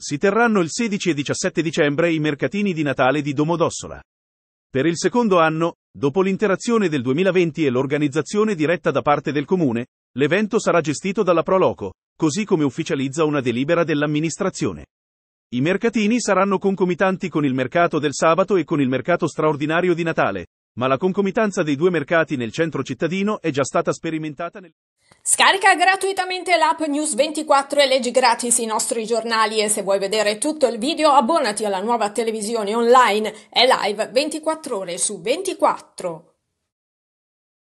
Si terranno il 16 e 17 dicembre i mercatini di Natale di Domodossola. Per il secondo anno, dopo l'interazione del 2020 e l'organizzazione diretta da parte del comune, l'evento sarà gestito dalla Proloco, così come ufficializza una delibera dell'amministrazione. I mercatini saranno concomitanti con il mercato del sabato e con il mercato straordinario di Natale, ma la concomitanza dei due mercati nel centro cittadino è già stata sperimentata nel... Scarica gratuitamente l'app News24 e leggi gratis i nostri giornali e se vuoi vedere tutto il video abbonati alla nuova televisione online e live 24 ore su 24.